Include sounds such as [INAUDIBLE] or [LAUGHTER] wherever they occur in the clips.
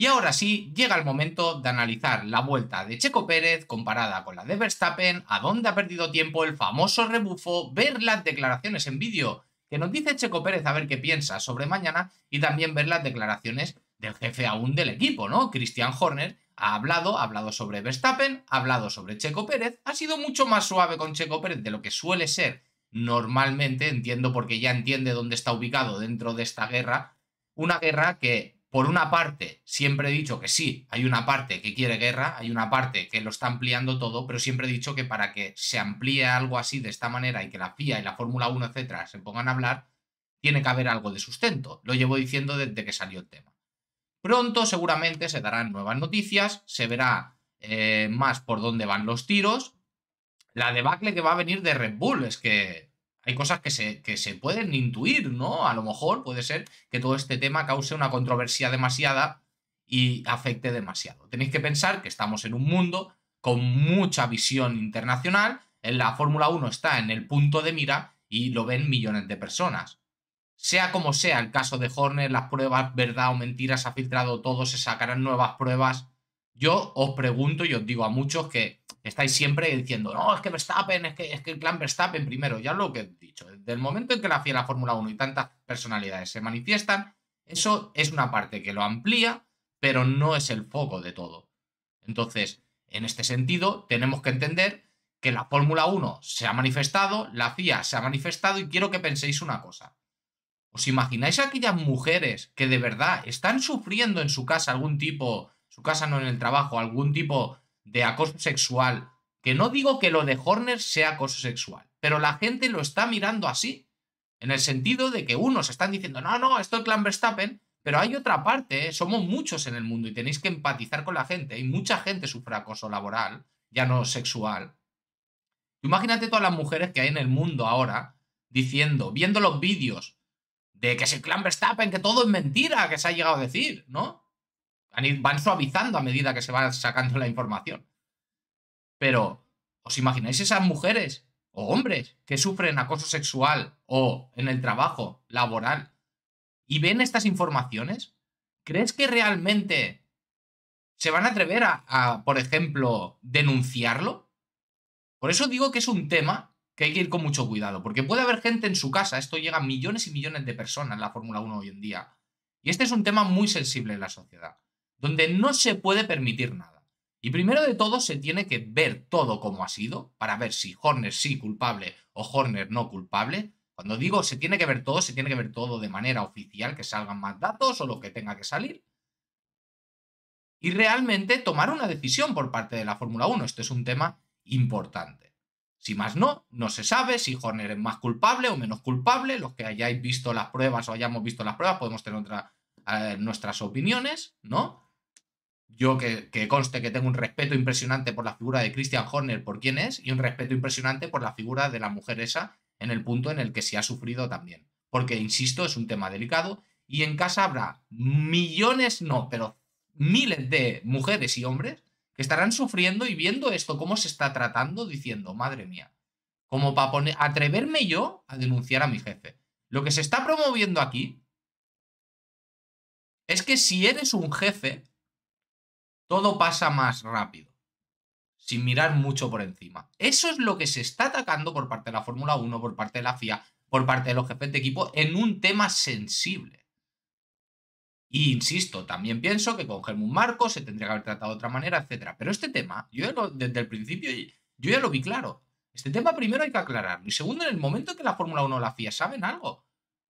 Y ahora sí, llega el momento de analizar la vuelta de Checo Pérez comparada con la de Verstappen, a dónde ha perdido tiempo el famoso rebufo, ver las declaraciones en vídeo que nos dice Checo Pérez a ver qué piensa sobre mañana y también ver las declaraciones del jefe aún del equipo, ¿no? Christian Horner ha hablado, ha hablado sobre Verstappen, ha hablado sobre Checo Pérez, ha sido mucho más suave con Checo Pérez de lo que suele ser normalmente, entiendo porque ya entiende dónde está ubicado dentro de esta guerra, una guerra que por una parte, siempre he dicho que sí, hay una parte que quiere guerra, hay una parte que lo está ampliando todo, pero siempre he dicho que para que se amplíe algo así de esta manera y que la FIA y la Fórmula 1, etcétera, se pongan a hablar, tiene que haber algo de sustento. Lo llevo diciendo desde que salió el tema. Pronto seguramente se darán nuevas noticias, se verá eh, más por dónde van los tiros. La debacle que va a venir de Red Bull es que hay cosas que se, se pueden intuir, ¿no? A lo mejor puede ser que todo este tema cause una controversia demasiada y afecte demasiado. Tenéis que pensar que estamos en un mundo con mucha visión internacional, en la Fórmula 1 está en el punto de mira y lo ven millones de personas. Sea como sea el caso de Horner, las pruebas, verdad o mentira, se ha filtrado todo, se sacarán nuevas pruebas. Yo os pregunto y os digo a muchos que estáis siempre diciendo, no, es que Verstappen, es que, es que el clan Verstappen primero, ya lo que he dicho, desde el momento en que la FIA, la Fórmula 1 y tantas personalidades se manifiestan, eso es una parte que lo amplía, pero no es el foco de todo. Entonces, en este sentido, tenemos que entender que la Fórmula 1 se ha manifestado, la FIA se ha manifestado y quiero que penséis una cosa. ¿Os imagináis aquellas mujeres que de verdad están sufriendo en su casa algún tipo su casa, no en el trabajo, algún tipo de acoso sexual, que no digo que lo de Horner sea acoso sexual, pero la gente lo está mirando así, en el sentido de que unos están diciendo, no, no, esto es Clan Verstappen, pero hay otra parte, ¿eh? somos muchos en el mundo y tenéis que empatizar con la gente, y mucha gente sufre acoso laboral, ya no sexual. Imagínate todas las mujeres que hay en el mundo ahora diciendo, viendo los vídeos de que es el Clan Verstappen, que todo es mentira, que se ha llegado a decir, ¿no? van suavizando a medida que se va sacando la información. Pero, ¿os imagináis esas mujeres o hombres que sufren acoso sexual o en el trabajo laboral y ven estas informaciones? ¿Crees que realmente se van a atrever a, por ejemplo, denunciarlo? Por eso digo que es un tema que hay que ir con mucho cuidado, porque puede haber gente en su casa, esto llega a millones y millones de personas en la Fórmula 1 hoy en día, y este es un tema muy sensible en la sociedad donde no se puede permitir nada. Y primero de todo se tiene que ver todo como ha sido para ver si Horner sí culpable o Horner no culpable. Cuando digo se tiene que ver todo, se tiene que ver todo de manera oficial, que salgan más datos o lo que tenga que salir. Y realmente tomar una decisión por parte de la Fórmula 1. Este es un tema importante. Si más no, no se sabe si Horner es más culpable o menos culpable. Los que hayáis visto las pruebas o hayamos visto las pruebas podemos tener eh, nuestras opiniones, ¿no? yo que, conste que tengo un respeto impresionante por la figura de Christian Horner, por quién es, y un respeto impresionante por la figura de la mujer esa en el punto en el que se ha sufrido también. Porque, insisto, es un tema delicado y en casa habrá millones, no, pero miles de mujeres y hombres que estarán sufriendo y viendo esto, cómo se está tratando, diciendo, madre mía, como para poner, atreverme yo a denunciar a mi jefe. Lo que se está promoviendo aquí es que si eres un jefe, todo pasa más rápido, sin mirar mucho por encima. Eso es lo que se está atacando por parte de la Fórmula 1, por parte de la FIA, por parte de los jefes de equipo, en un tema sensible. Y insisto, también pienso que con Helmut Marco se tendría que haber tratado de otra manera, etc. Pero este tema, yo lo, desde el principio, yo ya lo vi claro. Este tema primero hay que aclararlo. Y segundo, en el momento en que la Fórmula 1 o la FIA saben algo,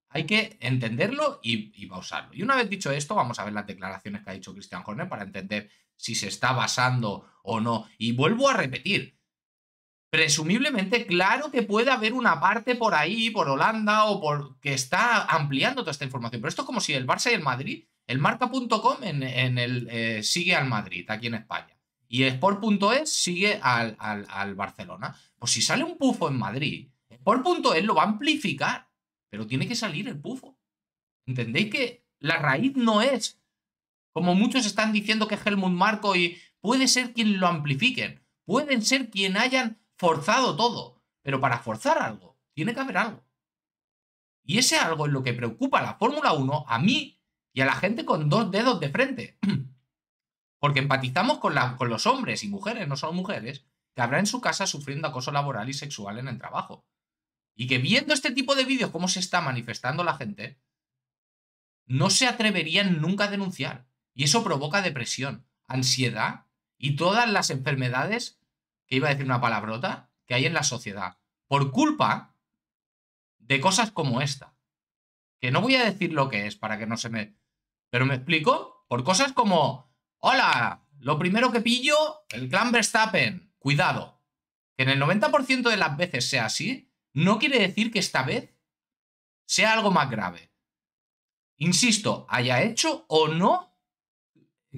hay que entenderlo y, y pausarlo. Y una vez dicho esto, vamos a ver las declaraciones que ha dicho Christian Horner para entender si se está basando o no. Y vuelvo a repetir, presumiblemente, claro que puede haber una parte por ahí, por Holanda, o por que está ampliando toda esta información. Pero esto es como si el Barça y el Madrid, el marca.com en, el, eh, sigue al Madrid, aquí en España. Y Sport.es sigue al, al, al, Barcelona. Pues si sale un pufo en Madrid, Sport.es lo va a amplificar, pero tiene que salir el pufo. ¿Entendéis que la raíz no es como muchos están diciendo que Helmut Marco y puede ser quien lo amplifiquen, pueden ser quien hayan forzado todo, pero para forzar algo, tiene que haber algo. Y ese algo es lo que preocupa a la Fórmula 1, a mí y a la gente con dos dedos de frente. [CLEARS THROAT] Porque empatizamos con, con los hombres y mujeres, no solo mujeres, que habrá en su casa sufriendo acoso laboral y sexual en el trabajo. Y que viendo este tipo de vídeos, cómo se está manifestando la gente, no se atreverían nunca a denunciar. Y eso provoca depresión, ansiedad y todas las enfermedades, que iba a decir una palabrota, que hay en la sociedad. Por culpa de cosas como esta. Que no voy a decir lo que es para que no se me... Pero me explico, por cosas como, hola, lo primero que pillo, el clan Verstappen, cuidado. Que en el 90% de las veces sea así, no quiere decir que esta vez sea algo más grave. Insisto, haya hecho o no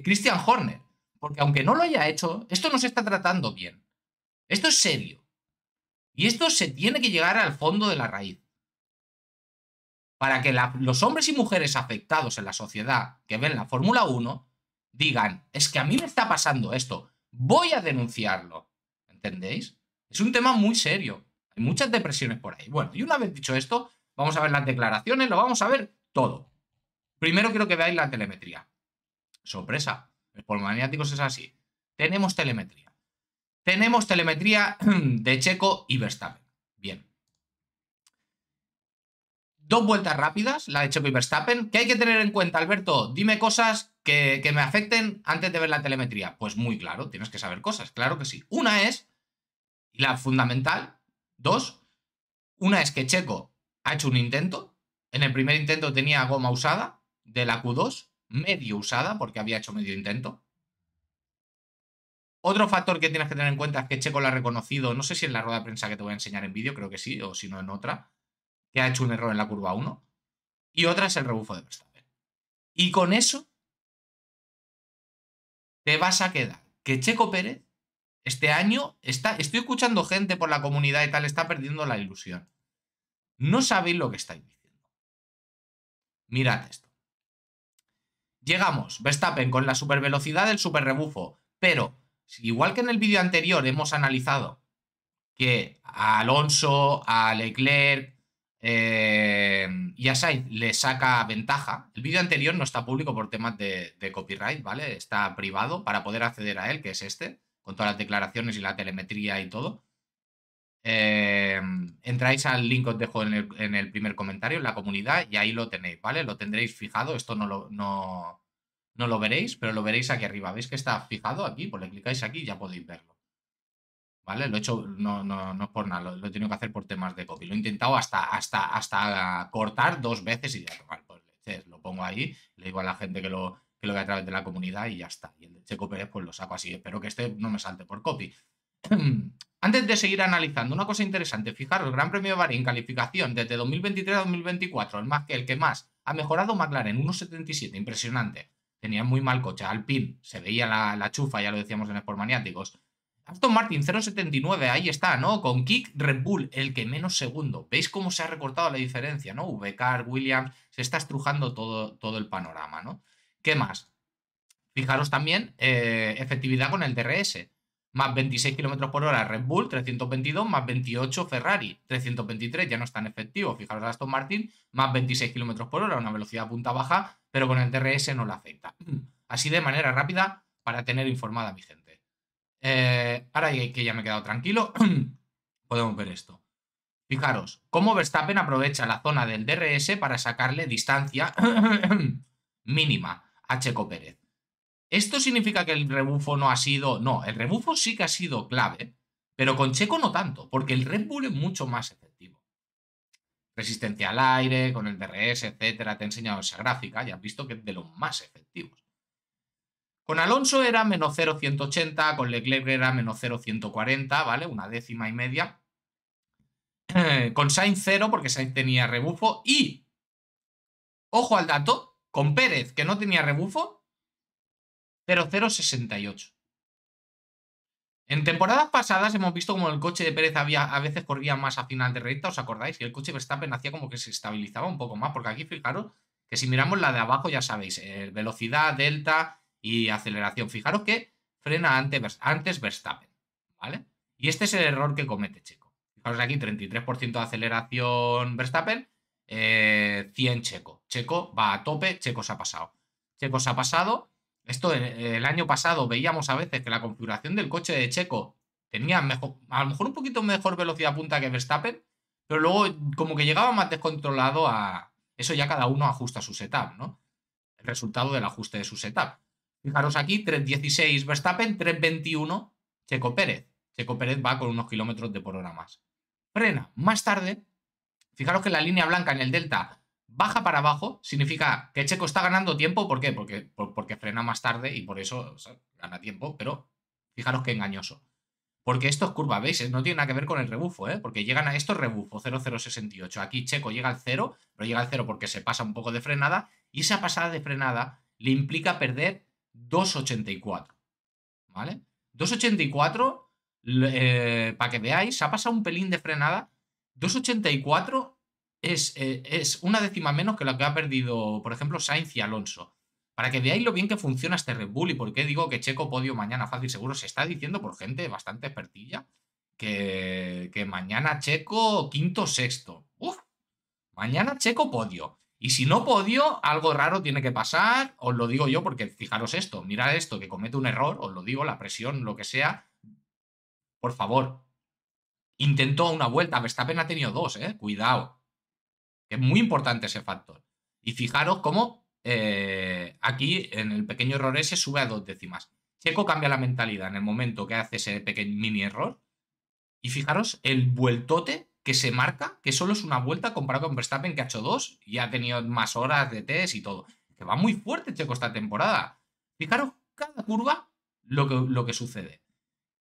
Christian Horner. Porque aunque no lo haya hecho, esto no se está tratando bien. Esto es serio. Y esto se tiene que llegar al fondo de la raíz. Para que los hombres y mujeres afectados en la sociedad que ven la Fórmula 1 digan, es que a mí me está pasando esto, voy a denunciarlo. ¿Entendéis? Es un tema muy serio. Hay muchas depresiones por ahí. Bueno, y una vez dicho esto, vamos a ver las declaraciones, lo vamos a ver todo. Primero quiero que veáis la telemetría. Sorpresa. El polmaniáticos es así. Tenemos telemetría. Tenemos telemetría [CLEARS THROAT] de Checo y Verstappen. Bien. Dos vueltas rápidas, la de Checo y Verstappen. ¿Qué hay que tener en cuenta, Alberto? Dime cosas que, que me afecten antes de ver la telemetría. Pues muy claro, tienes que saber cosas, claro que sí. Una es, y la fundamental, dos, una es que Checo ha hecho un intento. En el primer intento tenía goma usada de la Q2 medio usada, porque había hecho medio intento. Otro factor que tienes que tener en cuenta es que Checo lo ha reconocido, no sé si en la rueda de prensa que te voy a enseñar en vídeo, creo que sí, o si no en otra, que ha hecho un error en la curva 1. Y otra es el rebufo de Verstappen. Y con eso te vas a quedar que Checo Pérez este año está, estoy escuchando gente por la comunidad y tal, está perdiendo la ilusión. No sabéis lo que estáis diciendo. Mirad esto. Llegamos, Verstappen con la super velocidad del rebufo, pero igual que en el vídeo anterior hemos analizado que a Alonso, a Leclerc eh, y a Sainz le saca ventaja. El vídeo anterior no está público por temas de, de, copyright, ¿vale? Está privado para poder acceder a él, que es este, con todas las declaraciones y la telemetría y todo. Eh, entráis al link que os dejo en el, primer comentario, en la comunidad, y ahí lo tenéis, ¿vale? Lo tendréis fijado, esto no lo, no, no lo veréis, pero lo veréis aquí arriba. ¿Veis que está fijado aquí? Pues le clicáis aquí y ya podéis verlo. ¿Vale? Lo he hecho, no, no, no es por nada, lo, he tenido que hacer por temas de copy. Lo he intentado hasta, hasta, hasta cortar dos veces y ya, pues lo pongo ahí, le digo a la gente que lo, que lo vea a través de la comunidad y ya está. Y el de Checo Pérez pues lo saco así. Espero que este no me salte por copy. [CLEARS THROAT] Antes de seguir analizando, una cosa interesante, fijaros, el Gran Premio de en calificación desde 2023 a 2024, el, más, el que más ha mejorado McLaren, 1.77, impresionante. tenía muy mal coche, Alpine, se veía la, chufa, ya lo decíamos en Sport Maniáticos. Aston Martin 0.79, ahí está, ¿no? Con Kick Red Bull, el que menos segundo. ¿Veis cómo se ha recortado la diferencia, ¿no? VCAR, Williams, se está estrujando todo, todo el panorama, ¿no? ¿Qué más? Fijaros también, eh, efectividad con el DRS más 26 km por hora Red Bull, 322, más 28 Ferrari, 323, ya no es tan efectivo, fijaros Aston Martin, más 26 km por hora, una velocidad punta baja, pero con el DRS no la afecta. [CLEARS THROAT] Así de manera rápida para tener informada a mi gente. Eh, ahora que ya me he quedado tranquilo, [CLEARS THROAT] podemos ver esto. Fijaros, cómo Verstappen aprovecha la zona del DRS para sacarle distancia [CLEARS THROAT] mínima a Checo Pérez. ¿Esto significa que el rebufo no ha sido...? No, el rebufo sí que ha sido clave, pero con Checo no tanto, porque el Red Bull es mucho más efectivo. Resistencia al aire, con el DRS, etcétera, te he enseñado esa gráfica y has visto que es de los más efectivos. Con Alonso era menos 0,180, con Leclerc era menos 0,140, ¿vale? Una décima y media. [CLEARS THROAT] con Sainz cero, porque Sainz tenía rebufo. Y, ojo al dato, con Pérez, que no tenía rebufo, 0068. En temporadas pasadas hemos visto como el coche de Pérez había, a veces corría más a final de recta, ¿os acordáis? que el coche Verstappen hacía como que se estabilizaba un poco más, porque aquí fijaros que si miramos la de abajo ya sabéis, eh, velocidad, delta y aceleración. Fijaros que frena antes, antes Verstappen, ¿vale? Y este es el error que comete Checo. Fijaros aquí, 33% de aceleración Verstappen, 100 eh, Checo. Checo va a tope, Checo se ha pasado. Checo se ha pasado esto eh, el año pasado veíamos a veces que la configuración del coche de Checo tenía mejor, a lo mejor un poquito mejor velocidad punta que Verstappen, pero luego como que llegaba más descontrolado a... Eso ya cada uno ajusta su setup, ¿no? El resultado del ajuste de su setup. Fijaros aquí, 3.16 Verstappen, 3.21 Checo Pérez. Checo Pérez va con unos kilómetros de por hora más. Frena, más tarde, fijaros que la línea blanca en el delta baja para abajo, significa que Checo está ganando tiempo. ¿Por qué? Porque, porque frena más tarde y por eso gana tiempo, pero fijaros qué engañoso. Porque esto es curva, ¿veis? ¿eh? No tiene nada que ver con el rebufo, ¿eh? Porque llegan a estos rebufos 0,068. Aquí Checo llega al 0, pero llega al 0 porque se pasa un poco de frenada. Y esa pasada de frenada le implica perder 2,84. ¿Vale? 2,84, eh, para que veáis, se ha pasado un pelín de frenada. 2,84 eh, es, una décima menos que la que ha perdido, por ejemplo, Sainz y Alonso. Para que veáis lo bien que funciona este Red Bull y por qué digo que Checo podio mañana fácil seguro, se está diciendo por gente bastante expertilla que, que mañana Checo quinto sexto. Uf, mañana Checo podio. Y si no podio, algo raro tiene que pasar, os lo digo yo, porque fijaros esto, mirad esto, que comete un error, os lo digo, la presión, lo que sea. Por favor, intentó una vuelta, Verstappen ha tenido dos, ¿eh? Cuidado. Es muy importante ese factor. Y fijaros cómo eh, aquí en el pequeño error ese sube a dos décimas. Checo cambia la mentalidad en el momento que hace ese pequeño mini error. Y fijaros el vueltote que se marca, que solo es una vuelta comparado con Verstappen que ha hecho dos y ha tenido más horas de test y todo. Que va muy fuerte Checo esta temporada. Fijaros cada curva lo que, lo que sucede.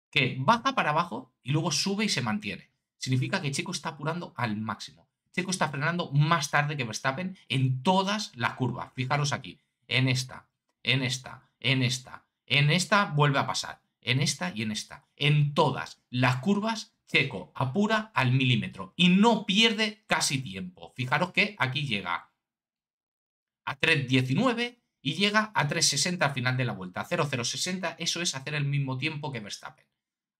Que baja para abajo y luego sube y se mantiene. Significa que Checo está apurando al máximo. Checo está frenando más tarde que Verstappen en todas las curvas. Fijaros aquí, en esta, en esta, en esta, en esta vuelve a pasar, en esta y en esta. En todas las curvas, Checo apura al milímetro y no pierde casi tiempo. Fijaros que aquí llega a 3.19 y llega a 3.60 al final de la vuelta. 0.060, eso es hacer el mismo tiempo que Verstappen.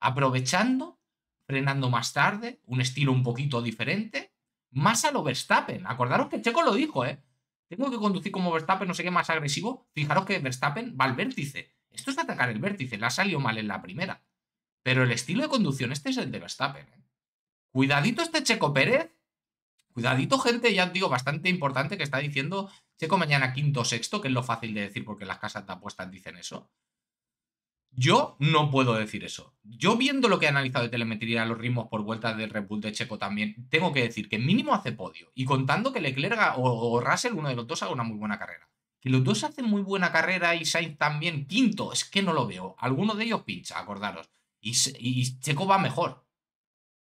Aprovechando, frenando más tarde, un estilo un poquito diferente más a lo Verstappen. Acordaros que Checo lo dijo, ¿eh? Tengo que conducir como Verstappen, no sé qué, más agresivo. Fijaros que Verstappen va al vértice. Esto es atacar el vértice, la salió mal en la primera. Pero el estilo de conducción este es el de Verstappen. ¿eh? Cuidadito este Checo Pérez. Cuidadito, gente, ya digo, bastante importante que está diciendo Checo mañana quinto sexto, que es lo fácil de decir porque las casas de apuestas dicen eso. Yo no puedo decir eso. Yo viendo lo que he analizado de telemetría, los ritmos por vueltas del Red Bull de Checo también, tengo que decir que mínimo hace podio. Y contando que Leclerc o, Russell, uno de los dos, haga una muy buena carrera. Que los dos hacen muy buena carrera y Sainz también quinto, es que no lo veo. Alguno de ellos pincha, acordaros. Y, Checo va mejor.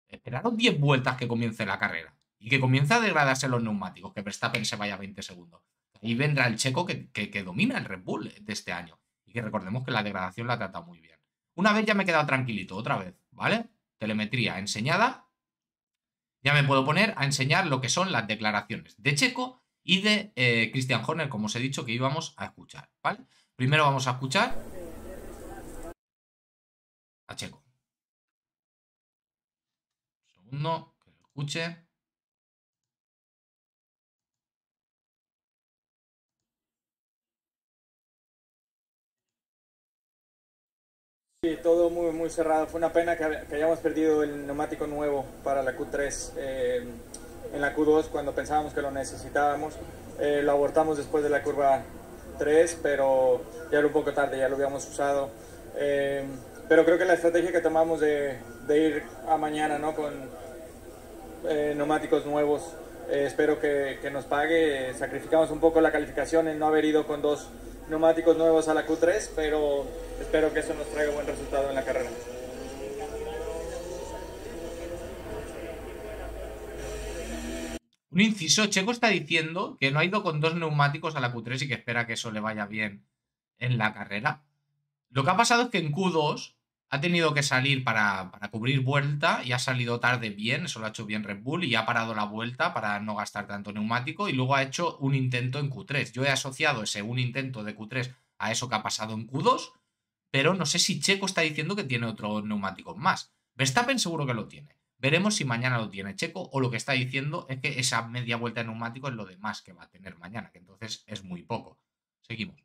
Esperaros 10 vueltas que comience la carrera. Y que comience a degradarse los neumáticos, que Verstappen se vaya 20 segundos. Ahí vendrá el Checo que, que domina el Red Bull de este año. Y que recordemos que la degradación la trata muy bien. Una vez ya me he quedado tranquilito, otra vez, ¿vale? Telemetría enseñada. Ya me puedo poner a enseñar lo que son las declaraciones de Checo y de eh, Christian Horner, como os he dicho que íbamos a escuchar, ¿vale? Primero vamos a escuchar a Checo. segundo, que lo escuche. Sí, todo muy, muy cerrado. Fue una pena que, hayamos perdido el neumático nuevo para la Q3. Eh, en la Q2, cuando pensábamos que lo necesitábamos, eh, lo abortamos después de la curva 3, pero ya era un poco tarde, ya lo habíamos usado. Eh, pero creo que la estrategia que tomamos de, ir a mañana ¿no? con neumáticos nuevos, espero que, que nos pague. Sacrificamos un poco la calificación en no haber ido con dos neumáticos nuevos a la Q3, pero espero que eso nos traiga buen resultado en la carrera. Un inciso, Checo está diciendo que no ha ido con dos neumáticos a la Q3 y que espera que eso le vaya bien en la carrera. Lo que ha pasado es que en Q2 ha tenido que salir para, cubrir vuelta y ha salido tarde bien, eso lo ha hecho bien Red Bull y ha parado la vuelta para no gastar tanto neumático y luego ha hecho un intento en Q3. Yo he asociado ese un intento de Q3 a eso que ha pasado en Q2, pero no sé si Checo está diciendo que tiene otro neumático más. Verstappen seguro que lo tiene. Veremos si mañana lo tiene Checo o lo que está diciendo es que esa media vuelta de neumático es lo demás que va a tener mañana, que entonces es muy poco. Seguimos.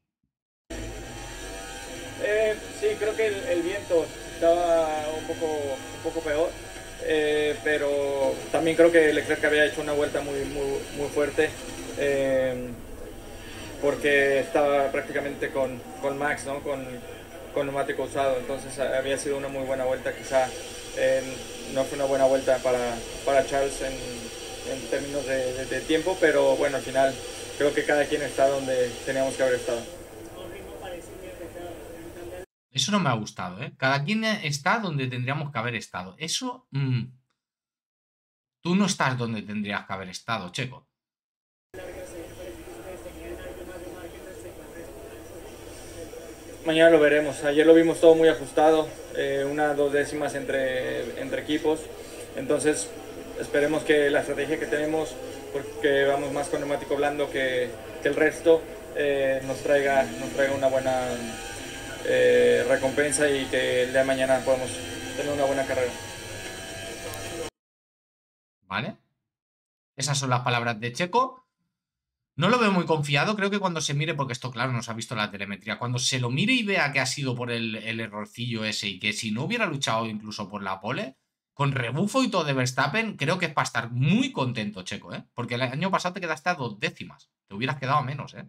Eh, sí, creo que el, viento estaba un poco, un poco peor, eh, pero también creo que Leclerc había hecho una vuelta muy, muy, fuerte. Eh, porque estaba prácticamente con, Max, con, con neumático usado, entonces había sido una muy buena vuelta, quizá no fue una buena vuelta para, Charles en, términos de tiempo, pero bueno, al final creo que cada quien está donde teníamos que haber estado. Eso no me ha gustado, ¿eh? Cada quien está donde tendríamos que haber estado. Eso... Mm, tú no estás donde tendrías que haber estado, Checo. Mañana lo veremos. Ayer lo vimos todo muy ajustado, eh, una dos décimas entre, entre equipos. Entonces esperemos que la estrategia que tenemos, porque vamos más con neumático blando que, el resto, eh, nos, traiga, nos traiga una buena eh, recompensa y que el día de mañana podamos tener una buena carrera. ¿Vale? Esas son las palabras de Checo. No lo veo muy confiado, creo que cuando se mire, porque esto claro, nos ha visto la telemetría, cuando se lo mire y vea que ha sido por el, errorcillo ese y que si no hubiera luchado incluso por la pole, con rebufo y todo de Verstappen, creo que es para estar muy contento, Checo, ¿eh? Porque el año pasado te quedaste a dos décimas, te hubieras quedado a menos, ¿eh?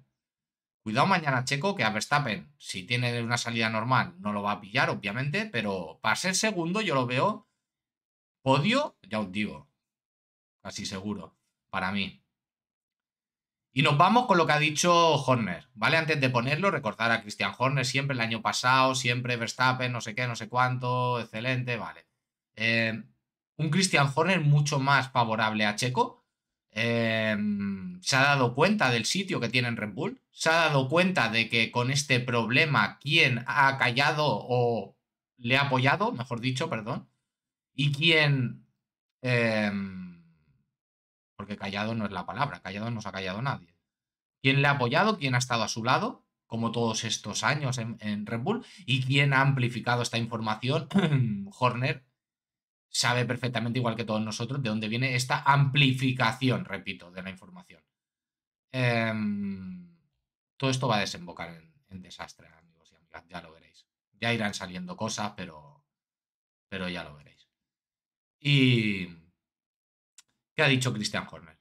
Cuidado mañana Checo, que a Verstappen, si tiene una salida normal, no lo va a pillar, obviamente, pero para ser segundo yo lo veo podio, ya os digo, casi seguro, para mí. Y nos vamos con lo que ha dicho Horner, ¿vale? Antes de ponerlo, recordar a Christian Horner siempre el año pasado, siempre Verstappen, no sé qué, no sé cuánto, excelente, vale. Eh, un Christian Horner mucho más favorable a Checo, Em, se ha dado cuenta del sitio que tiene en Red Bull, se ha dado cuenta de que con este problema quien ha callado o le ha apoyado, mejor dicho, perdón, y quién... Em, porque callado no es la palabra, callado no se ha callado nadie. Quién le ha apoyado, quién ha estado a su lado, como todos estos años en, en Red Bull, y quién ha amplificado esta información, [CLEARS THROAT] Horner, sabe perfectamente, igual que todos nosotros, de dónde viene esta amplificación, repito, de la información. Em, todo esto va a desembocar en, desastre, amigos y amigas, ya lo veréis. Ya irán saliendo cosas, pero, pero ya lo veréis. ¿Y qué ha dicho Christian Horner?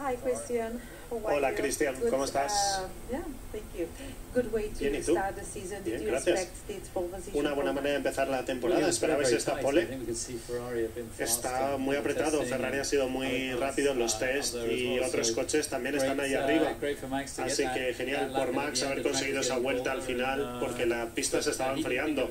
Hi, Christian. Hola, Cristian, ¿cómo estás? Uh, ¿y tú? Bien, gracias. Una buena manera de empezar la temporada. si está pole? Está muy apretado. Ferrari ha sido muy rápido en los uh, test y otros coches también están ahí uh, arriba. Así que genial por Max haber conseguido esa vuelta al final porque la pista se estaba enfriando.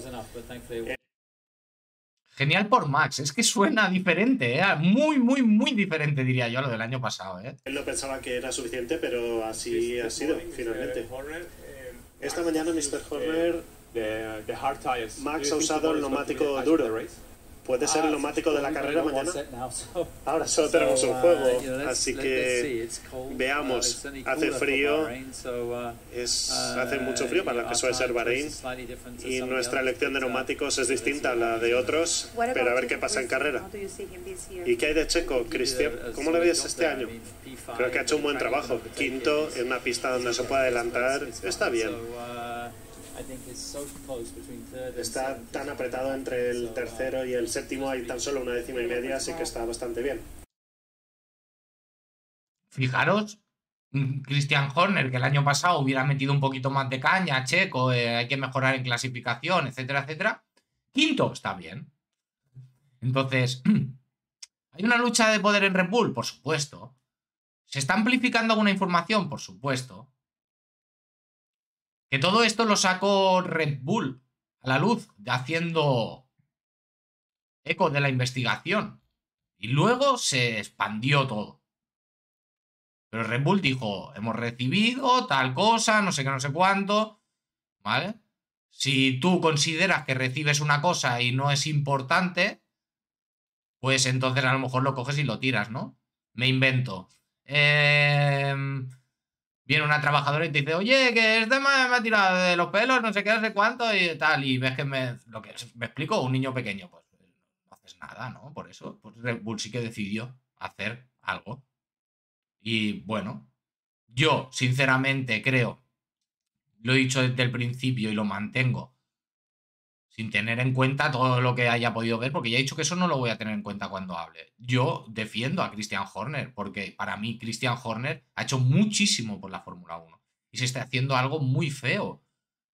Genial por Max, es que suena diferente, ¿eh? muy, muy, muy diferente diría yo a lo del año pasado. Él no pensaba que era suficiente, pero así ha sido finalmente. Esta mañana Mr. Horner, Max ha usado el neumático duro puede ser ah, el neumático de la carrera mañana. Ahora solo tenemos un uh, juego, así que uh, veamos. Hace frío, uh, es, hace mucho frío para lo que suele ser Bahrein y nuestra elección de neumáticos es distinta a la de otros, pero a ver qué pasa en carrera. ¿Y qué hay de Checo, Cristian? ¿Cómo lo ves este año? Creo que ha hecho un buen trabajo. Quinto en una pista donde se puede adelantar, está bien. Está tan apretado entre el uh, tercero y el séptimo, hay tan solo una décima y media, así que está bastante bien. Fijaros, mm, Christian Horner, que el año pasado hubiera metido un poquito más de caña, checo, eh, hay que mejorar en clasificación, etcétera, etcétera. Quinto, está bien. Entonces, [CLEARS THROAT] ¿hay una lucha de poder en Red Bull? Por supuesto. ¿Se está amplificando alguna información? Por supuesto. Que todo esto lo sacó Red Bull a la luz, haciendo eco de la investigación. Y luego se expandió todo. Pero Red Bull dijo, hemos recibido tal cosa, no sé qué, no sé cuánto. ¿Vale? Si tú consideras que recibes una cosa y no es importante, pues entonces a lo mejor lo coges y lo tiras, ¿no? Me invento. Eh viene una trabajadora y te dice, oye, que este me, me, ha tirado de los pelos, no sé qué, no sé cuánto y tal. Y ves que me, lo que me explico, un niño pequeño, pues eh, no haces nada, ¿no? Por eso, pues el Bull sí que decidió hacer algo. Y bueno, yo sinceramente creo, lo he dicho desde el principio y lo mantengo, sin tener en cuenta todo lo que haya podido ver, porque ya he dicho que eso no lo voy a tener en cuenta cuando hable. Yo defiendo a Christian Horner, porque para mí Christian Horner ha hecho muchísimo por la Fórmula 1 y se está haciendo algo muy feo,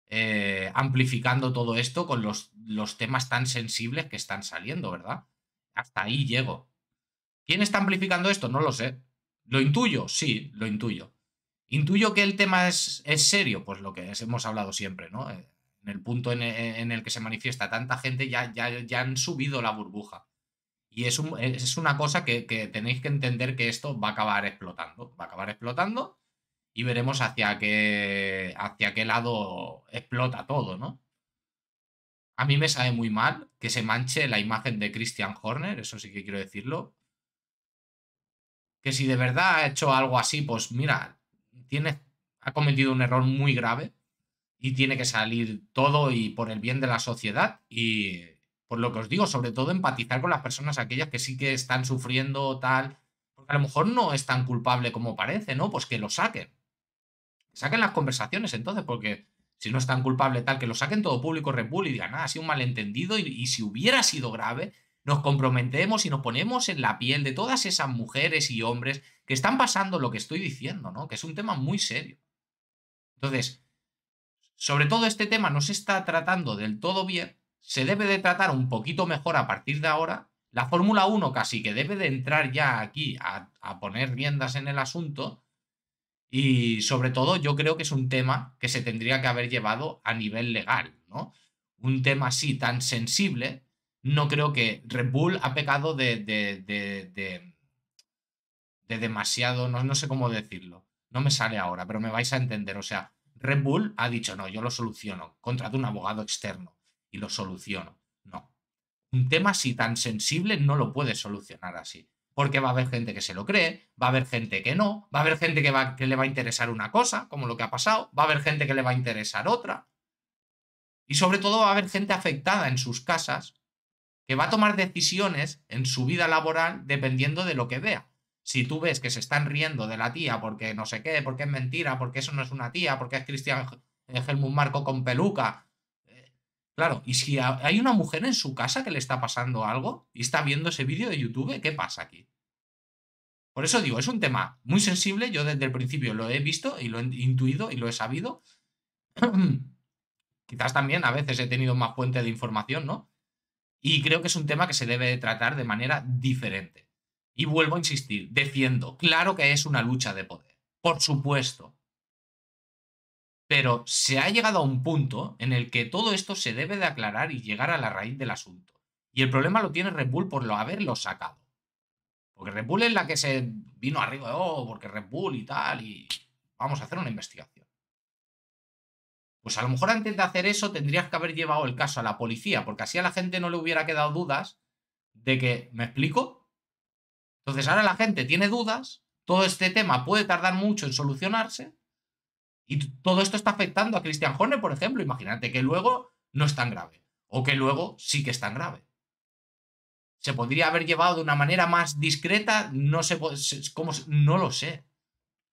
eh, amplificando todo esto con los, los temas tan sensibles que están saliendo, ¿verdad? Hasta ahí llego. ¿Quién está amplificando esto? No lo sé. ¿Lo intuyo? Sí, lo intuyo. ¿Intuyo que el tema es, serio? Pues lo que hemos hablado siempre, ¿no? Eh, en el punto en, el que se manifiesta tanta gente, ya, ya, han subido la burbuja. Y es, una cosa que, tenéis que entender que esto va a acabar explotando. Va a acabar explotando y veremos hacia qué, hacia qué lado explota todo, ¿no? A mí me sabe muy mal que se manche la imagen de Christian Horner, eso sí que quiero decirlo. Que si de verdad ha hecho algo así, pues mira, tiene, ha cometido un error muy grave y tiene que salir todo y por el bien de la sociedad y por lo que os digo, sobre todo empatizar con las personas aquellas que sí que están sufriendo tal, porque a lo mejor no es tan culpable como parece, ¿no? Pues que lo saquen. Saquen las conversaciones entonces, porque si no es tan culpable tal, que lo saquen todo público repúblico y digan, ah, ha sido un malentendido y si hubiera sido grave, nos comprometemos y nos ponemos en la piel de todas esas mujeres y hombres que están pasando lo que estoy diciendo, ¿no? Que es un tema muy serio. Entonces, sobre todo este tema no se está tratando del todo bien, se debe de tratar un poquito mejor a partir de ahora. La Fórmula 1 casi que debe de entrar ya aquí a, poner riendas en el asunto. Y sobre todo yo creo que es un tema que se tendría que haber llevado a nivel legal, ¿no? Un tema así tan sensible, no creo que Red Bull ha pecado de, de, de, de, de demasiado, no, no sé cómo decirlo, no me sale ahora, pero me vais a entender, o sea, Red Bull ha dicho, no, yo lo soluciono, contrato un abogado externo y lo soluciono. No. Un tema así tan sensible no lo puede solucionar así. Porque va a haber gente que se lo cree, va a haber gente que no, va a haber gente que, que le va a interesar una cosa, como lo que ha pasado, va a haber gente que le va a interesar otra. Y sobre todo va a haber gente afectada en sus casas que va a tomar decisiones en su vida laboral dependiendo de lo que vea si tú ves que se están riendo de la tía porque no sé qué, porque es mentira, porque eso no es una tía, porque es Cristian eh, Helmut Marco con peluca. Eh, claro, y si hay una mujer en su casa que le está pasando algo y está viendo ese vídeo de YouTube, ¿qué pasa aquí? Por eso digo, es un tema muy sensible, yo desde el principio lo he visto y lo he intuido y lo he sabido. [CLEARS THROAT] Quizás también a veces he tenido más fuente de información, ¿no? Y creo que es un tema que se debe tratar de manera diferente. Y vuelvo a insistir, defiendo, claro que es una lucha de poder, por supuesto. Pero se ha llegado a un punto en el que todo esto se debe de aclarar y llegar a la raíz del asunto. Y el problema lo tiene Red Bull por lo haberlo sacado. Porque Red Bull es la que se vino arriba, de, oh, porque Red Bull y tal, y vamos a hacer una investigación. Pues a lo mejor antes de hacer eso tendrías que haber llevado el caso a la policía, porque así a la gente no le hubiera quedado dudas de que, ¿me explico? Entonces ahora la gente tiene dudas, todo este tema puede tardar mucho en solucionarse y todo esto está afectando a Cristian Horner, por ejemplo. Imagínate que luego no es tan grave o que luego sí que es tan grave. Se podría haber llevado de una manera más discreta, no sé cómo, no lo sé.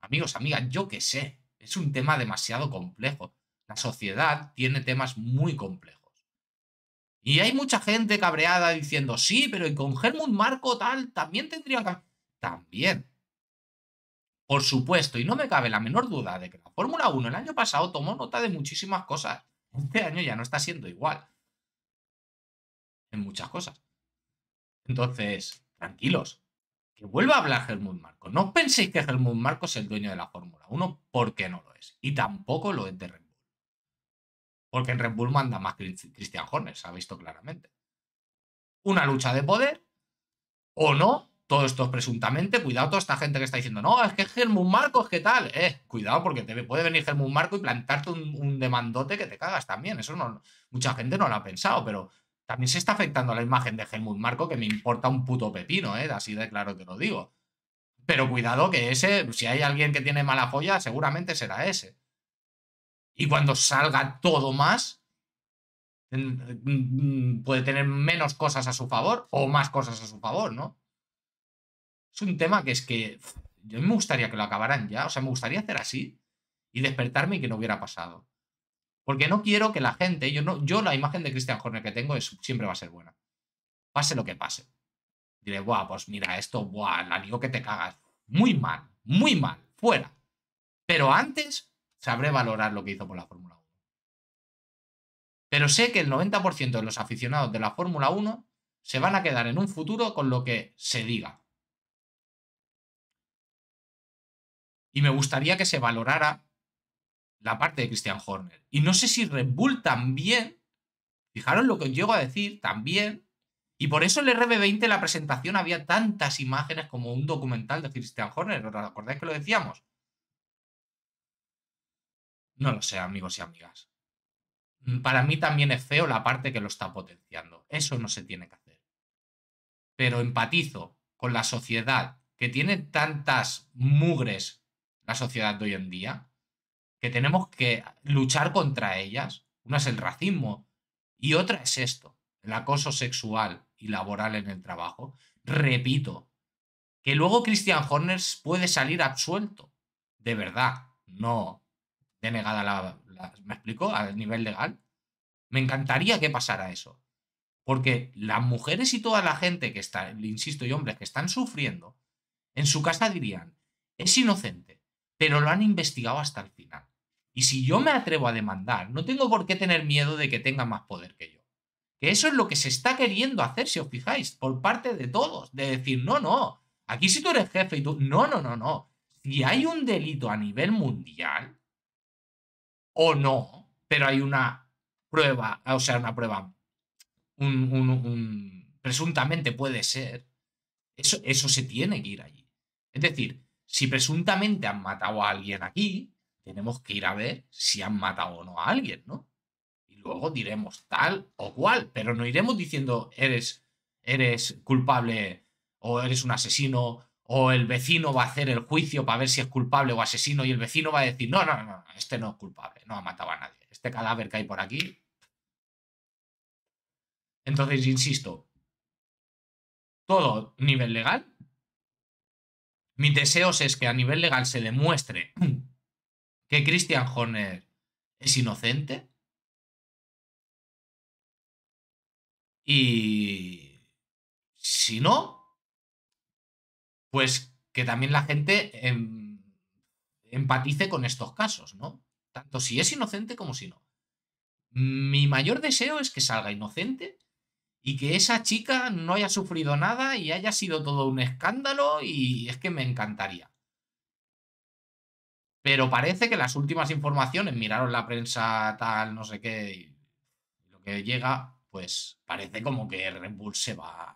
Amigos, amigas, yo qué sé. Es un tema demasiado complejo. La sociedad tiene temas muy complejos. Y hay mucha gente cabreada diciendo, sí, pero y con Helmut Marco tal, también tendría que... También. Por supuesto, y no me cabe la menor duda de que la Fórmula 1 el año pasado tomó nota de muchísimas cosas. Este año ya no está siendo igual. En muchas cosas. Entonces, tranquilos. Que vuelva a hablar Helmut Marco. No penséis que Helmut Marco es el dueño de la Fórmula 1 porque no lo es. Y tampoco lo es de porque en Red Bull manda más Christian Jones, se ha visto claramente. Una lucha de poder, o no, todo esto presuntamente, cuidado toda esta gente que está diciendo, no, es que Helmut Marco es que tal? Eh, cuidado porque te puede venir Helmut Marco y plantarte un, demandote que te cagas también. Eso no, mucha gente no lo ha pensado, pero también se está afectando la imagen de Helmut Marco, que me importa un puto pepino, ¿eh? así de claro que lo digo. Pero cuidado que ese, si hay alguien que tiene mala joya seguramente será ese. Y cuando salga todo más, mm, puede tener menos cosas a su favor o más cosas a su favor, ¿no? Es un tema que es que yo me gustaría que lo acabaran ya, o sea, me gustaría hacer así y despertarme y que no hubiera pasado. Porque no quiero que la gente, yo no, yo la imagen de Christian Horner que tengo es, siempre va a ser buena. Pase lo que pase. Diré, guau, pues mira, esto, guau, la amigo que te cagas. Muy mal, muy mal, fuera. Pero antes sabré valorar lo que hizo por la Fórmula 1. Pero sé que el 90% de los aficionados de la Fórmula 1 se van a quedar en un futuro con lo que se diga. Y me gustaría que se valorara la parte de Christian Horner. Y no sé si Red Bull también, fijaros lo que llego a decir, también y por eso en el RB20 la presentación había tantas imágenes como un documental de Christian Horner. ¿Os acordáis que lo decíamos? No lo sé, amigos y amigas. Mm, para mí también es feo la parte que lo está potenciando. Eso no se tiene que hacer. Pero empatizo con la sociedad que tiene tantas mugres, la sociedad de hoy en día, que tenemos que luchar contra ellas. Una es el racismo y otra es esto, el acoso sexual y laboral en el trabajo. Repito, que luego Christian Horner puede salir absuelto. De verdad, no, denegada la, ¿Me explico? A nivel legal. Me encantaría que pasara eso. Porque las mujeres y toda la gente que está, insisto, y hombres que están sufriendo, en su casa dirían, es inocente, pero lo han investigado hasta el final. Y si yo me atrevo a demandar, no tengo por qué tener miedo de que tenga más poder que yo. Que eso es lo que se está queriendo hacer, si os fijáis, por parte de todos, de decir, no, no, aquí si tú eres jefe y tú, no, no, no, no. Si hay un delito a nivel mundial, o no, pero hay una prueba, ah, o sea, una prueba, un, un, un, presuntamente puede ser, eso, eso se tiene que ir allí. Es decir, si presuntamente han matado a alguien aquí, tenemos que ir a ver si han matado o no a alguien, ¿no? Y luego diremos tal o cual, pero no iremos diciendo eres, eres culpable o eres un asesino o el vecino va a hacer el juicio para ver si es culpable o asesino y el vecino va a decir, no, no, no, este no es culpable, no ha matado a nadie, este cadáver que hay por aquí. Entonces, insisto, todo nivel legal. mi deseo es que a nivel legal se demuestre [CLEARS THROAT] que Christian Horner es inocente. Y si no, pues que también la gente em, empatice con estos casos, ¿no? Tanto si es inocente como si no. Mi mayor deseo es que salga inocente y que esa chica no haya sufrido nada y haya sido todo un escándalo y es que me encantaría. Pero parece que las últimas informaciones, miraron la prensa tal, no sé qué, y lo que llega, pues parece como que Red Bull se va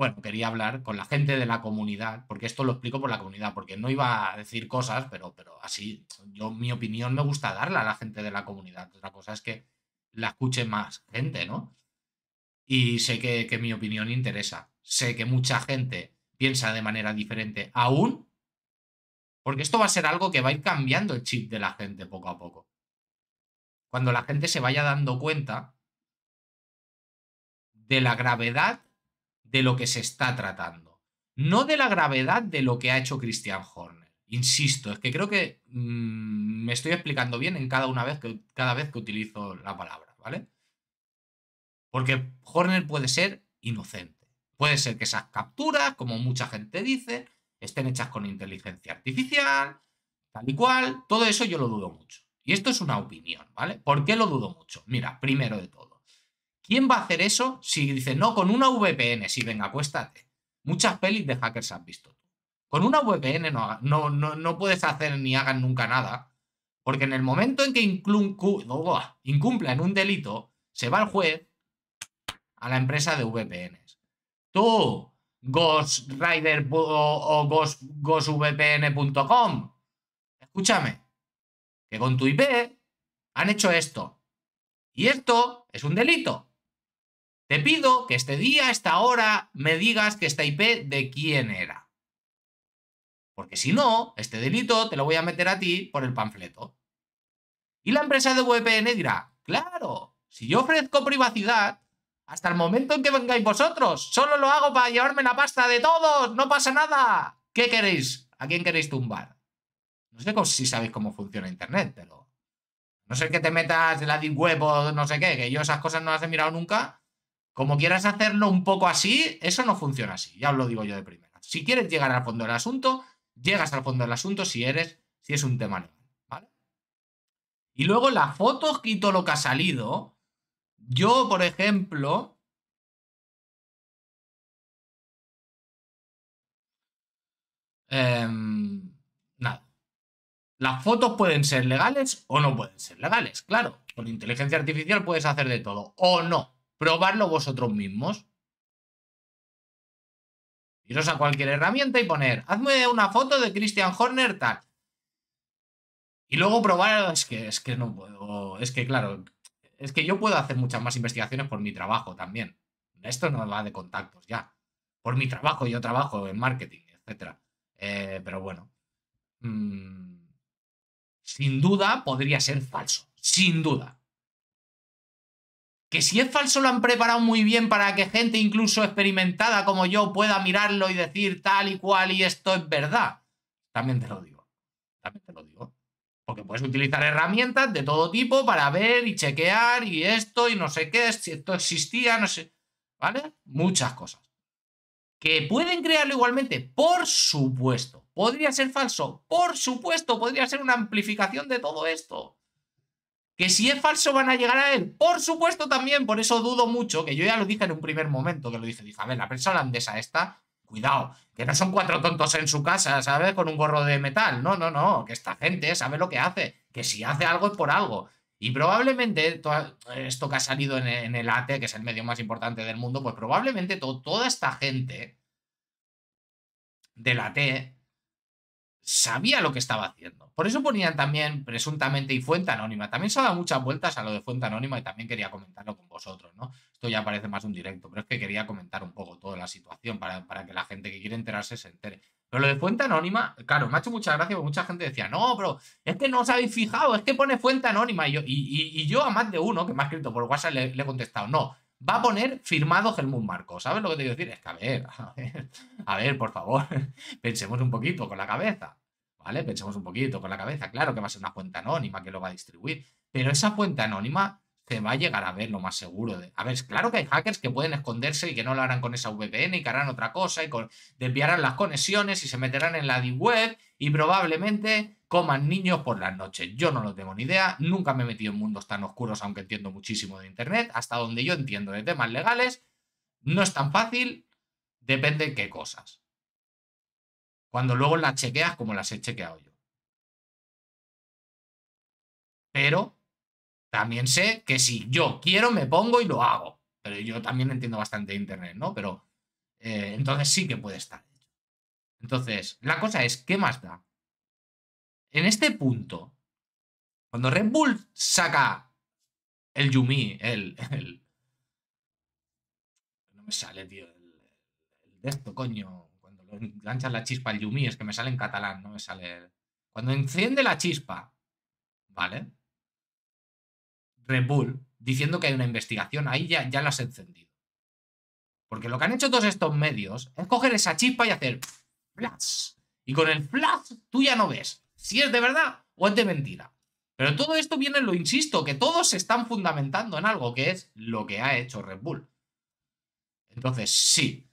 bueno, quería hablar con la gente de la comunidad, porque esto lo explico por la comunidad, porque no iba a decir cosas, pero, pero así, yo mi opinión me gusta darla a la gente de la comunidad. Otra cosa es que la escuche más gente, ¿no? Y sé que, que mi opinión interesa. Sé que mucha gente piensa de manera diferente aún, porque esto va a ser algo que va a ir cambiando el chip de la gente poco a poco. Cuando la gente se vaya dando cuenta de la gravedad de lo que se está tratando, no de la gravedad de lo que ha hecho Christian Horner. Insisto, es que creo que mm, me estoy explicando bien en cada una vez que cada vez que utilizo la palabra, ¿vale? Porque Horner puede ser inocente. Puede ser que esas capturas, como mucha gente dice, estén hechas con inteligencia artificial, tal y cual. Todo eso yo lo dudo mucho. Y esto es una opinión, ¿vale? ¿Por qué lo dudo mucho? Mira, primero de todo. ¿Quién va a hacer eso si dice, no, con una VPN? si venga, acuéstate. Muchas pelis de hackers has visto. Con una VPN no, no, puedes hacer ni hagan nunca nada. Porque en el momento en que incumplan un delito, se va el juez a la empresa de VPNs. Tú, Ghost Rider o, Ghost, ghostvpn.com, escúchame, que con tu IP han hecho esto. Y esto es un delito. Te pido que este día, esta hora, me digas que esta IP de quién era. Porque si no, este delito te lo voy a meter a ti por el panfleto. Y la empresa de VPN dirá, claro, si yo ofrezco privacidad, hasta el momento en que vengáis vosotros, solo lo hago para llevarme la pasta de todos, no pasa nada. ¿Qué queréis? ¿A quién queréis tumbar? No sé si sabéis cómo funciona Internet, pero... No sé que te metas de la deep web o no sé qué, que yo esas cosas no las he mirado nunca, como quieras hacerlo un poco así, eso no funciona así, ya os lo digo yo de primera. Si quieres llegar al fondo del asunto, llegas al fondo del asunto si eres, si es un tema legal, Y luego las fotos quito lo que ha salido. Yo, por ejemplo, em, nada. Las fotos pueden ser legales o no pueden ser legales, claro. Con inteligencia artificial puedes hacer de todo, o no. Probarlo vosotros mismos. Iros a cualquier herramienta y poner, hazme una foto de Christian Horner tal. Y luego probar, es que, es que no puedo, es que claro, es que yo puedo hacer muchas más investigaciones por mi trabajo también. Esto no va de contactos ya. Por mi trabajo, yo trabajo en marketing, etc. Eh, pero bueno. Mm, sin duda podría ser falso. Sin duda que si es falso lo han preparado muy bien para que gente incluso experimentada como yo pueda mirarlo y decir tal y cual y esto es verdad. También te lo digo. También te lo digo. Porque puedes utilizar herramientas de todo tipo para ver y chequear y esto y no sé qué, si esto existía, no sé. ¿Vale? Muchas cosas. ¿Que pueden crearlo igualmente? Por supuesto. ¿Podría ser falso? Por supuesto, podría ser una amplificación de todo esto que si es falso van a llegar a él. Por supuesto también, por eso dudo mucho, que yo ya lo dije en un primer momento, que lo dije, dije, a ver, la prensa holandesa esta, cuidado, que no son cuatro tontos en su casa, ¿sabes? Con un gorro de metal. No, no, no, que esta gente sabe lo que hace, que si hace algo es por algo. Y probablemente esto que ha salido en el ATE, que es el medio más importante del mundo, pues probablemente toda esta gente del ATE sabía lo que estaba haciendo. Por eso ponían también presuntamente y fuente anónima. También se ha dado muchas vueltas a lo de fuente anónima y también quería comentarlo con vosotros, ¿no? Esto ya parece más un directo, pero es que quería comentar un poco toda la situación para, que la gente que quiere enterarse se entere. Pero lo de fuente anónima, claro, me ha hecho mucha gracia porque mucha gente decía, no, pero es que no os habéis fijado, es que pone fuente anónima. Y yo, yo a más de uno que me ha escrito por WhatsApp le he contestado, no, va a poner firmado Germán Marco. ¿Sabes lo que te quiero decir? Es que, a ver, a ver, a ver, por favor, [LAUGHS] pensemos un poquito con la cabeza. ¿Vale? Pensemos un poquito con la cabeza. Claro que va a ser una cuenta anónima que lo va a distribuir. Pero esa cuenta anónima se va a llegar a ver lo más seguro. De, a ver, claro que hay hackers que pueden esconderse y que no lo harán con esa VPN y que harán otra cosa y desviarán las conexiones y se meterán en la deep web y probablemente coman niños por las noches. Yo no lo tengo ni idea, nunca me he metido en mundos tan oscuros, aunque entiendo muchísimo de Internet, hasta donde yo entiendo de temas legales, no es tan fácil, depende de qué cosas. Cuando luego las chequeas como las he chequeado yo. Pero también sé que si yo quiero, me pongo y lo hago. Pero yo también entiendo bastante Internet, ¿no? Pero eh, entonces sí que puede estar Entonces, la cosa es, ¿qué más da? En este punto, cuando Red Bull saca el Yumi, el, el... No me sale, tío, el, de esto, coño. Cuando le la chispa al Yumi, es que me sale en catalán, no me sale... Cuando enciende la chispa, ¿vale? Red Bull diciendo que hay una investigación, ahí ya, ya la has encendido. Porque lo que han hecho todos estos medios es coger esa chispa y hacer flash. Y con el flash tú ya no ves si es de verdad o es de mentira. Pero todo esto viene, lo insisto, que todos se están fundamentando en algo que es lo que ha hecho Red Bull. Entonces, sí,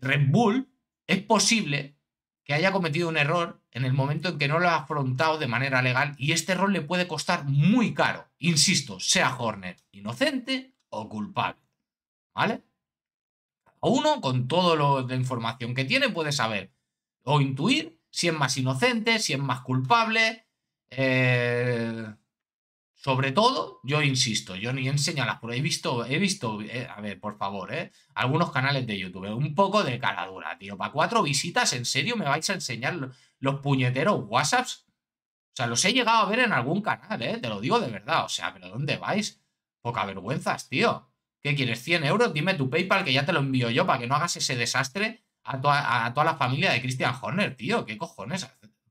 Red Bull es posible que haya cometido un error en el momento en que no lo ha afrontado de manera legal y este error le puede costar muy caro, insisto, sea Horner inocente o culpable. ¿Vale? Uno, con lo de información que tiene, puede saber o intuir si es más inocente, si es más culpable. Eh, sobre todo, yo insisto, yo ni enseñalas, pero He visto, he visto, eh, a ver, por favor, eh, algunos canales de YouTube. Un poco de caladura tío. Para cuatro visitas, ¿en serio me vais a enseñar los, puñeteros WhatsApps? O sea, los he llegado a ver en algún canal, ¿eh? Te lo digo de verdad. O sea, ¿pero dónde vais? Poca vergüenza, tío. ¿Qué quieres? ¿100 euros? Dime tu PayPal que ya te lo envío yo para que no hagas ese desastre a, a toda la familia de Christian Horner, tío. ¿Qué cojones?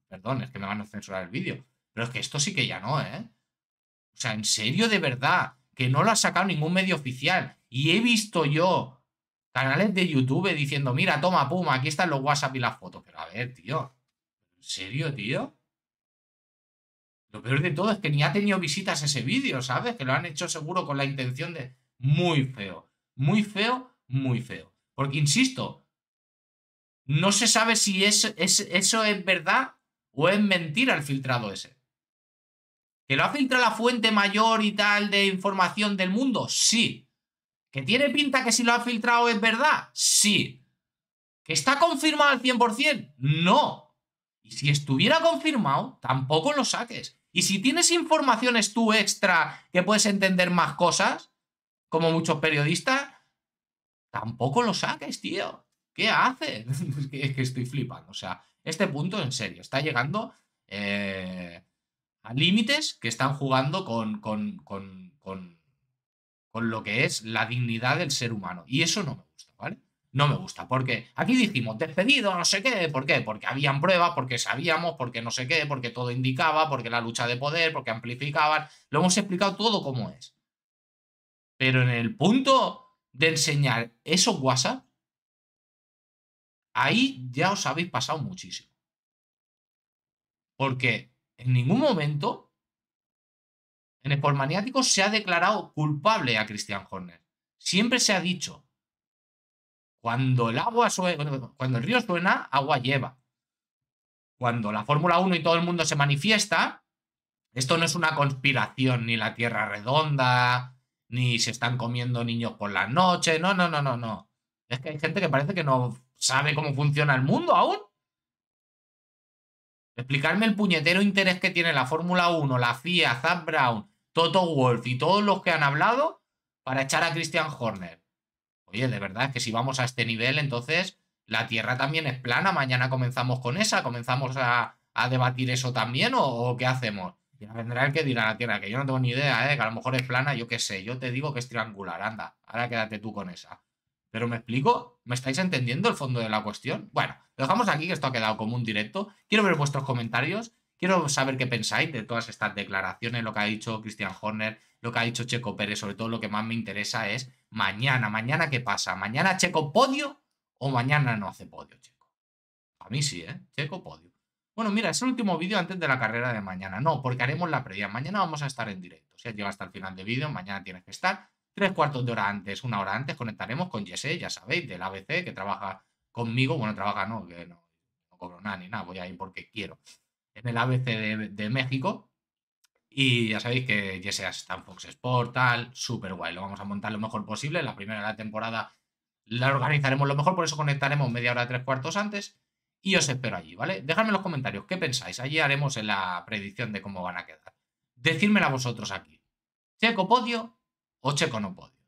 Perdón, es que me van a censurar el vídeo. Pero es que esto sí que ya no, ¿eh? O sea, en serio, de verdad, que no lo ha sacado ningún medio oficial. Y he visto yo canales de YouTube diciendo, mira, toma, puma, aquí están los WhatsApp y las fotos. Pero a ver, tío. ¿En serio, tío? Lo peor de todo es que ni ha tenido visitas ese vídeo, ¿sabes? Que lo han hecho seguro con la intención de... Muy feo. Muy feo, muy feo. Porque, insisto, no se sabe si es, eso es verdad o es mentira el filtrado ese. ¿Que lo ha filtrado la fuente mayor y tal de información del mundo? Sí. ¿Que tiene pinta que si lo ha filtrado es verdad? Sí. ¿Que está confirmado al 100%? No. Y si estuviera confirmado, tampoco lo saques. Y si tienes informaciones tú extra que puedes entender más cosas, como muchos periodistas, tampoco lo saques, tío. ¿Qué haces? [LAUGHS] es, que, estoy flipando. O sea, este punto, en serio, está llegando. Eh a límites que están jugando con, con, con, con, lo que es la dignidad del ser humano. Y eso no me gusta, ¿vale? No me gusta, porque aquí dijimos despedido, no sé qué, ¿por qué? Porque habían pruebas, porque sabíamos, porque no sé qué, porque todo indicaba, porque la lucha de poder, porque amplificaban. Lo hemos explicado todo como es. Pero en el punto de enseñar eso WhatsApp, ahí ya os habéis pasado muchísimo. Porque en ningún momento en Sport Maniático se ha declarado culpable a Christian Horner. Siempre se ha dicho, cuando el agua suena, cuando el río suena, agua lleva. Cuando la Fórmula 1 y todo el mundo se manifiesta, esto no es una conspiración, ni la Tierra redonda, ni se están comiendo niños por la noche, no, no, no, no, no. Es que hay gente que parece que no sabe cómo funciona el mundo aún. Explicarme el puñetero interés que tiene la Fórmula 1, la FIA, Zap Brown, Toto Wolf y todos los que han hablado para echar a Christian Horner. Oye, de verdad es que si vamos a este nivel, entonces la Tierra también es plana. Mañana comenzamos con esa, comenzamos a, debatir eso también, ¿o, qué hacemos? Ya vendrá el que dirá la Tierra, que yo no tengo ni idea, ¿eh? que a lo mejor es plana, yo qué sé, yo te digo que es triangular, anda, ahora quédate tú con esa. ¿Pero me explico? ¿Me estáis entendiendo el fondo de la cuestión? Bueno, lo dejamos aquí, que esto ha quedado como un directo. Quiero ver vuestros comentarios. Quiero saber qué pensáis de todas estas declaraciones, lo que ha dicho Christian Horner, lo que ha dicho Checo Pérez. Sobre todo lo que más me interesa es mañana. ¿Mañana qué pasa? ¿Mañana Checo podio o mañana no hace podio Checo? A mí sí, ¿eh? Checo podio. Bueno, mira, es el último vídeo antes de la carrera de mañana. No, porque haremos la previa. Mañana vamos a estar en directo. Si has hasta el final del vídeo, mañana tienes que estar Tres cuartos de hora antes, una hora antes, conectaremos con Jesse, ya sabéis, del ABC, que trabaja conmigo. Bueno, trabaja no, que no, cobro nada ni nada, voy a ir porque quiero. En el ABC de, México. Y ya sabéis que Jesse está en Fox Sport, tal, súper guay. Lo vamos a montar lo mejor posible. La primera de la temporada la organizaremos lo mejor, por eso conectaremos media hora, tres cuartos antes y os espero allí, ¿vale? Dejadme en los comentarios qué pensáis. Allí haremos la predicción de cómo van a quedar. Decídmela vosotros aquí. Checo podio Oche con opodio.